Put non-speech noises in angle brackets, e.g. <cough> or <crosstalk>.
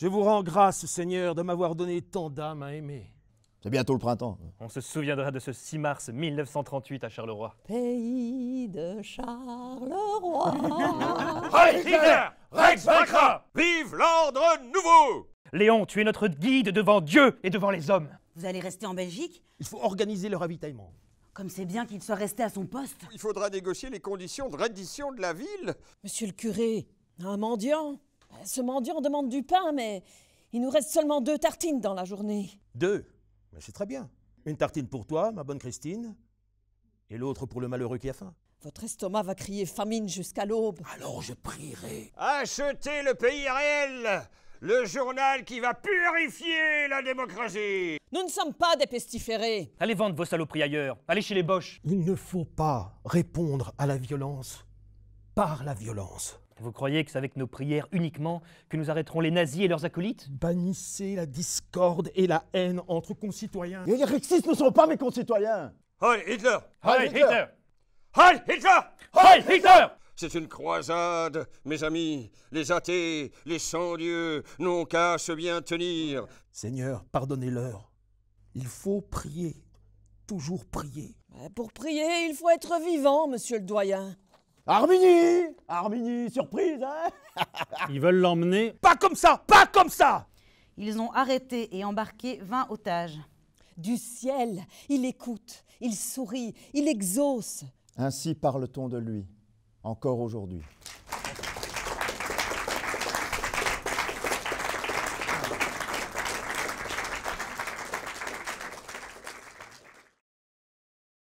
Je vous rends grâce, Seigneur, de m'avoir donné tant d'âmes à aimer. C'est bientôt le printemps. On se souviendra de ce 6 mars 1938 à Charleroi. Pays de Charleroi. Reich <laughs> Hitler Rex Vive l'ordre nouveau Léon, tu es notre guide devant Dieu et devant les hommes. Vous allez rester en Belgique Il faut organiser le ravitaillement. Comme c'est bien qu'il soit resté à son poste. Il faudra négocier les conditions de reddition de la ville. Monsieur le curé, un mendiant ce mendiant demande du pain, mais il nous reste seulement deux tartines dans la journée. Deux Mais c'est très bien. Une tartine pour toi, ma bonne Christine, et l'autre pour le malheureux qui a faim. Votre estomac va crier famine jusqu'à l'aube. Alors je prierai. Achetez le pays réel le journal qui va purifier la démocratie Nous ne sommes pas des pestiférés Allez vendre vos saloperies ailleurs Allez chez les Boches Il ne faut pas répondre à la violence par la violence. Vous croyez que c'est avec nos prières uniquement que nous arrêterons les nazis et leurs acolytes Bannissez la discorde et la haine entre concitoyens. les rexistes ne sont pas mes concitoyens Heil Hitler Heil Hitler Heil Hitler Heil Hitler C'est une croisade, mes amis. Les athées, les sans-dieux n'ont qu'à se bien tenir. Seigneur, pardonnez-leur. Il faut prier. Toujours prier. Pour prier, il faut être vivant, monsieur le doyen. Armini Armini, surprise hein Ils veulent l'emmener. Pas comme ça Pas comme ça Ils ont arrêté et embarqué 20 otages. Du ciel, il écoute, il sourit, il exauce. Ainsi parle-t-on de lui, encore aujourd'hui.